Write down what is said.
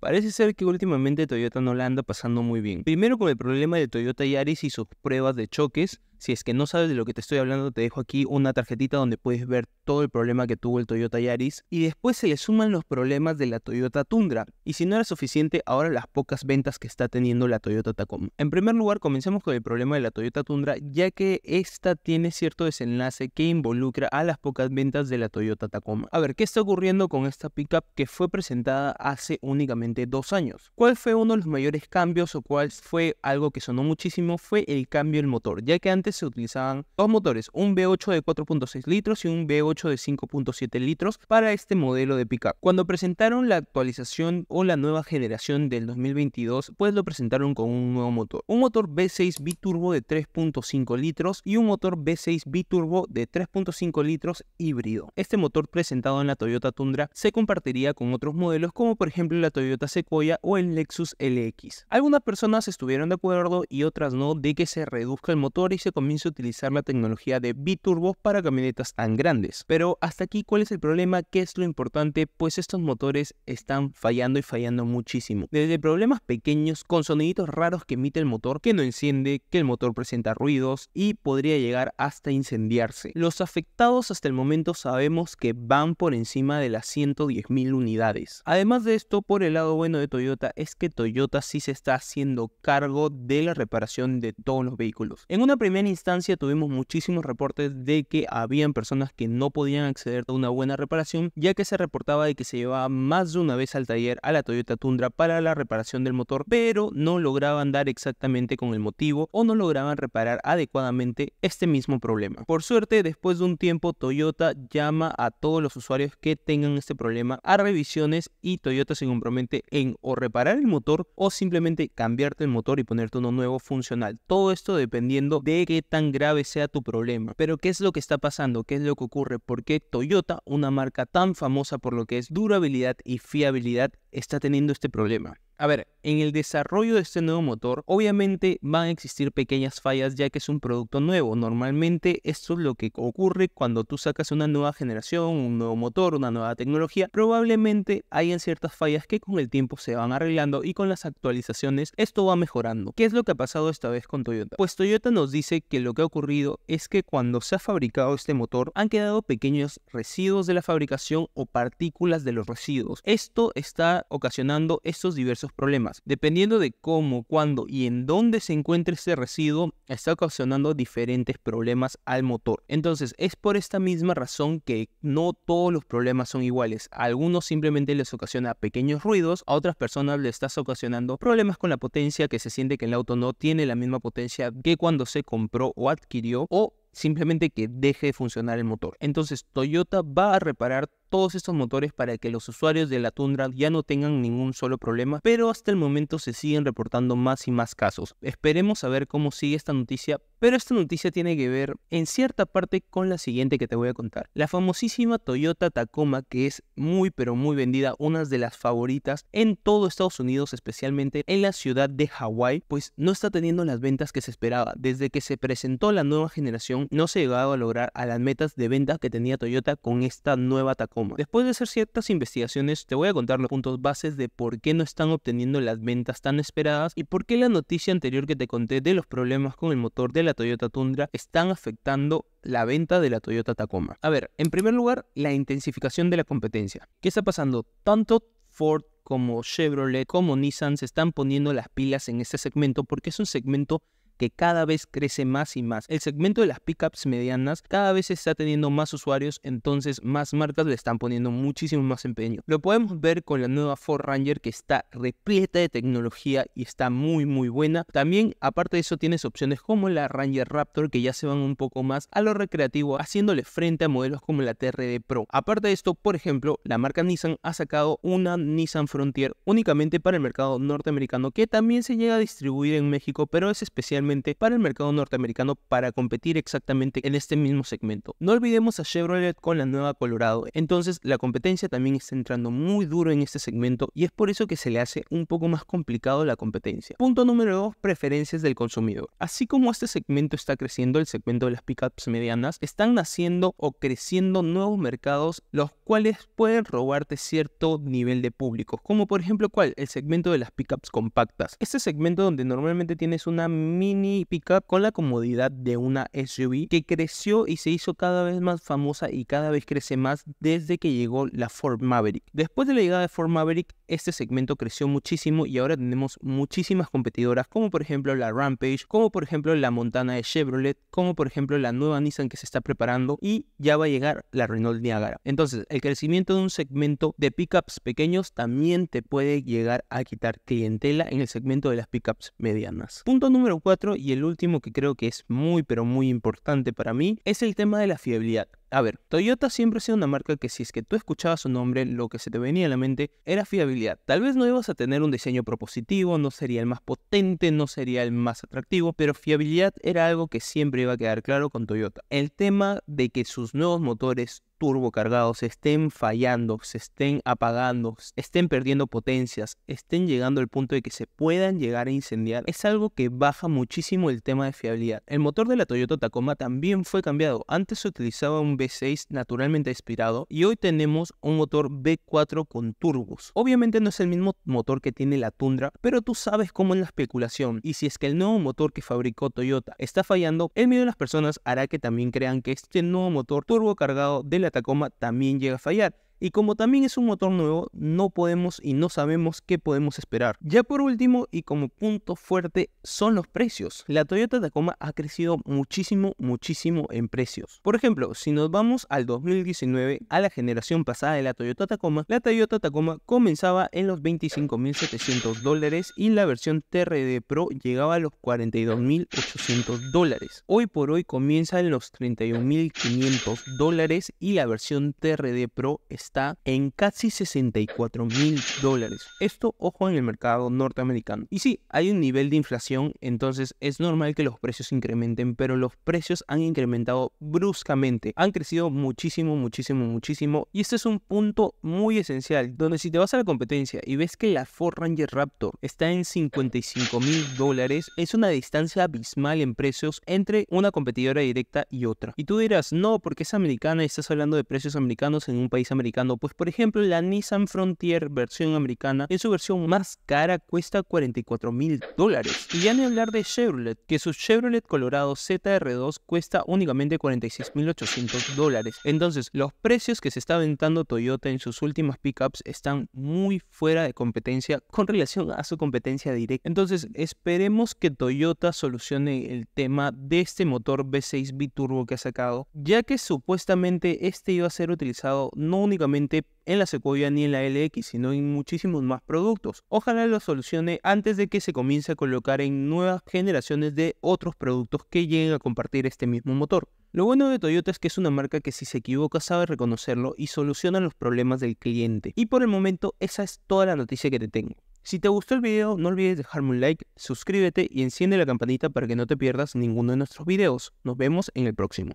Parece ser que últimamente Toyota no la anda pasando muy bien. Primero con el problema de Toyota Yaris y sus pruebas de choques, si es que no sabes de lo que te estoy hablando, te dejo aquí una tarjetita donde puedes ver todo el problema que tuvo el Toyota Yaris. Y después se le suman los problemas de la Toyota Tundra. Y si no era suficiente, ahora las pocas ventas que está teniendo la Toyota Tacoma. En primer lugar, comencemos con el problema de la Toyota Tundra, ya que esta tiene cierto desenlace que involucra a las pocas ventas de la Toyota Tacoma. A ver, ¿qué está ocurriendo con esta pickup que fue presentada hace únicamente dos años? ¿Cuál fue uno de los mayores cambios o cuál fue algo que sonó muchísimo? Fue el cambio del motor, ya que antes se utilizaban dos motores, un V8 de 4.6 litros y un V8 de 5.7 litros para este modelo de pickup. Cuando presentaron la actualización o la nueva generación del 2022, pues lo presentaron con un nuevo motor, un motor V6 biturbo de 3.5 litros y un motor V6 biturbo de 3.5 litros híbrido. Este motor presentado en la Toyota Tundra se compartiría con otros modelos como por ejemplo la Toyota Sequoia o el Lexus LX. Algunas personas estuvieron de acuerdo y otras no de que se reduzca el motor y se comienza a utilizar la tecnología de biturbo para camionetas tan grandes. Pero hasta aquí, ¿cuál es el problema? ¿Qué es lo importante? Pues estos motores están fallando y fallando muchísimo. Desde problemas pequeños con soniditos raros que emite el motor, que no enciende, que el motor presenta ruidos y podría llegar hasta incendiarse. Los afectados hasta el momento sabemos que van por encima de las 110.000 unidades. Además de esto, por el lado bueno de Toyota es que Toyota sí se está haciendo cargo de la reparación de todos los vehículos. En una primera instancia tuvimos muchísimos reportes de que habían personas que no podían acceder a una buena reparación, ya que se reportaba de que se llevaba más de una vez al taller a la Toyota Tundra para la reparación del motor, pero no lograban dar exactamente con el motivo o no lograban reparar adecuadamente este mismo problema. Por suerte, después de un tiempo, Toyota llama a todos los usuarios que tengan este problema a revisiones y Toyota se compromete en o reparar el motor o simplemente cambiarte el motor y ponerte uno nuevo funcional. Todo esto dependiendo de que tan grave sea tu problema. Pero ¿qué es lo que está pasando? ¿Qué es lo que ocurre? ¿Por qué Toyota, una marca tan famosa por lo que es durabilidad y fiabilidad, está teniendo este problema? A ver, en el desarrollo de este nuevo motor, obviamente van a existir pequeñas fallas ya que es un producto nuevo. Normalmente esto es lo que ocurre cuando tú sacas una nueva generación, un nuevo motor, una nueva tecnología. Probablemente hayan ciertas fallas que con el tiempo se van arreglando y con las actualizaciones esto va mejorando. ¿Qué es lo que ha pasado esta vez con Toyota? Pues Toyota nos dice que lo que ha ocurrido es que cuando se ha fabricado este motor han quedado pequeños residuos de la fabricación o partículas de los residuos. Esto está ocasionando estos diversos problemas. Dependiendo de cómo, cuándo y en dónde se encuentre este residuo, está ocasionando diferentes problemas al motor. Entonces, es por esta misma razón que no todos los problemas son iguales. A algunos simplemente les ocasiona pequeños ruidos, a otras personas les estás ocasionando problemas con la potencia que se siente que el auto no tiene la misma potencia que cuando se compró o adquirió o simplemente que deje de funcionar el motor. Entonces Toyota va a reparar todos estos motores para que los usuarios de la Tundra ya no tengan ningún solo problema, pero hasta el momento se siguen reportando más y más casos. Esperemos a ver cómo sigue esta noticia, pero esta noticia tiene que ver en cierta parte con la siguiente que te voy a contar. La famosísima Toyota Tacoma, que es muy pero muy vendida, una de las favoritas en todo Estados Unidos, especialmente en la ciudad de Hawái, pues no está teniendo las ventas que se esperaba. Desde que se presentó la nueva generación, no se ha llegado a lograr a las metas de ventas que tenía Toyota con esta nueva Tacoma Después de hacer ciertas investigaciones, te voy a contar los puntos bases de por qué no están obteniendo las ventas tan esperadas y por qué la noticia anterior que te conté de los problemas con el motor de la Toyota Tundra están afectando la venta de la Toyota Tacoma. A ver, en primer lugar, la intensificación de la competencia. ¿Qué está pasando? Tanto Ford como Chevrolet, como Nissan se están poniendo las pilas en este segmento porque es un segmento que cada vez crece más y más. El segmento de las pickups medianas cada vez está teniendo más usuarios, entonces más marcas le están poniendo muchísimo más empeño. Lo podemos ver con la nueva Ford Ranger que está repleta de tecnología y está muy muy buena. También aparte de eso tienes opciones como la Ranger Raptor que ya se van un poco más a lo recreativo haciéndole frente a modelos como la TRD Pro. Aparte de esto, por ejemplo, la marca Nissan ha sacado una Nissan Frontier únicamente para el mercado norteamericano que también se llega a distribuir en México, pero es especialmente para el mercado norteamericano para competir exactamente en este mismo segmento. No olvidemos a Chevrolet con la nueva Colorado, entonces la competencia también está entrando muy duro en este segmento y es por eso que se le hace un poco más complicado la competencia. Punto número 2, preferencias del consumidor. Así como este segmento está creciendo, el segmento de las pickups medianas, están naciendo o creciendo nuevos mercados los cuales pueden robarte cierto nivel de público, como por ejemplo cuál, el segmento de las pickups compactas. Este segmento donde normalmente tienes una mini pickup con la comodidad de una SUV que creció y se hizo cada vez más famosa y cada vez crece más desde que llegó la Ford Maverick. Después de la llegada de Ford Maverick, este segmento creció muchísimo y ahora tenemos muchísimas competidoras como por ejemplo la Rampage, como por ejemplo la Montana de Chevrolet, como por ejemplo la nueva Nissan que se está preparando y ya va a llegar la Renault Niagara. Entonces, el crecimiento de un segmento de pickups pequeños también te puede llegar a quitar clientela en el segmento de las pickups medianas. Punto número 4 y el último que creo que es muy pero muy importante para mí es el tema de la fiabilidad. A ver, Toyota siempre ha sido una marca que si es que tú escuchabas su nombre, lo que se te venía a la mente era fiabilidad. Tal vez no ibas a tener un diseño propositivo, no sería el más potente, no sería el más atractivo, pero fiabilidad era algo que siempre iba a quedar claro con Toyota. El tema de que sus nuevos motores turbocargados estén fallando, se estén apagando, estén perdiendo potencias, estén llegando al punto de que se puedan llegar a incendiar, es algo que baja muchísimo el tema de fiabilidad. El motor de la Toyota Tacoma también fue cambiado. Antes se utilizaba un V6 naturalmente aspirado y hoy tenemos un motor b 4 con turbos. Obviamente no es el mismo motor que tiene la Tundra, pero tú sabes cómo es la especulación y si es que el nuevo motor que fabricó Toyota está fallando, el miedo de las personas hará que también crean que este nuevo motor turbo cargado de la Tacoma también llega a fallar y como también es un motor nuevo, no podemos y no sabemos qué podemos esperar. Ya por último y como punto fuerte son los precios. La Toyota Tacoma ha crecido muchísimo, muchísimo en precios. Por ejemplo, si nos vamos al 2019, a la generación pasada de la Toyota Tacoma, la Toyota Tacoma comenzaba en los 25.700 dólares y la versión TRD Pro llegaba a los 42.800 dólares. Hoy por hoy comienza en los 31.500 dólares y la versión TRD Pro está está en casi 64 mil dólares. Esto, ojo, en el mercado norteamericano. Y sí, hay un nivel de inflación, entonces es normal que los precios incrementen, pero los precios han incrementado bruscamente. Han crecido muchísimo, muchísimo, muchísimo. Y este es un punto muy esencial, donde si te vas a la competencia y ves que la Ford Ranger Raptor está en 55 mil dólares, es una distancia abismal en precios entre una competidora directa y otra. Y tú dirás, no, porque es americana y estás hablando de precios americanos en un país americano pues por ejemplo la Nissan Frontier versión americana en su versión más cara cuesta 44 mil dólares. Y ya ni hablar de Chevrolet, que su Chevrolet Colorado ZR2 cuesta únicamente 46 mil 800 dólares. Entonces los precios que se está aventando Toyota en sus últimas pickups están muy fuera de competencia con relación a su competencia directa. Entonces esperemos que Toyota solucione el tema de este motor V6 biturbo que ha sacado, ya que supuestamente este iba a ser utilizado no únicamente en la Sequoia ni en la LX, sino en muchísimos más productos. Ojalá lo solucione antes de que se comience a colocar en nuevas generaciones de otros productos que lleguen a compartir este mismo motor. Lo bueno de Toyota es que es una marca que si se equivoca sabe reconocerlo y soluciona los problemas del cliente. Y por el momento esa es toda la noticia que te tengo. Si te gustó el video no olvides dejarme un like, suscríbete y enciende la campanita para que no te pierdas ninguno de nuestros videos. Nos vemos en el próximo.